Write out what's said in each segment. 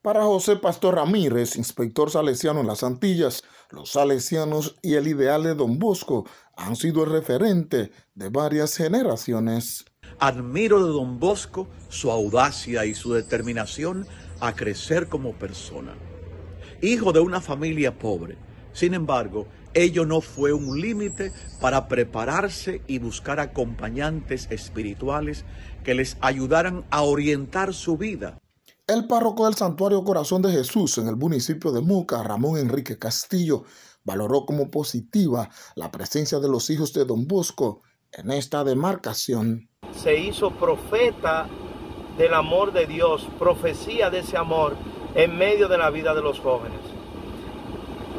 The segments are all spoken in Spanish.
Para José Pastor Ramírez, inspector salesiano en las Antillas, los salesianos y el ideal de Don Bosco han sido el referente de varias generaciones. Admiro de Don Bosco su audacia y su determinación a crecer como persona. Hijo de una familia pobre, sin embargo, ello no fue un límite para prepararse y buscar acompañantes espirituales que les ayudaran a orientar su vida. El párroco del Santuario Corazón de Jesús en el municipio de Muca, Ramón Enrique Castillo, valoró como positiva la presencia de los hijos de Don Bosco en esta demarcación. Se hizo profeta del amor de Dios, profecía de ese amor en medio de la vida de los jóvenes.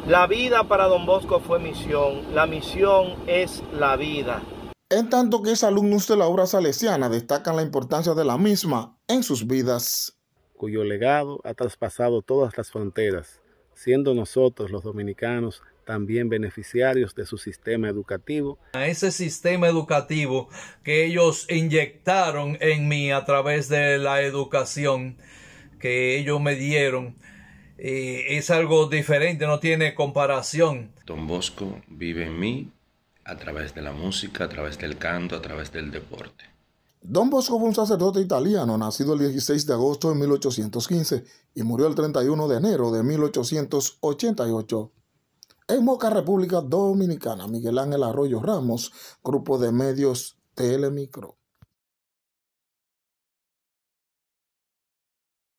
La vida para Don Bosco fue misión, la misión es la vida. En tanto que es alumnos de la obra salesiana destacan la importancia de la misma en sus vidas cuyo legado ha traspasado todas las fronteras, siendo nosotros los dominicanos también beneficiarios de su sistema educativo. A ese sistema educativo que ellos inyectaron en mí a través de la educación que ellos me dieron, eh, es algo diferente, no tiene comparación. Don Bosco vive en mí a través de la música, a través del canto, a través del deporte. Don Bosco fue un sacerdote italiano, nacido el 16 de agosto de 1815 y murió el 31 de enero de 1888. En Moca, República Dominicana, Miguel Ángel Arroyo Ramos, Grupo de Medios Telemicro.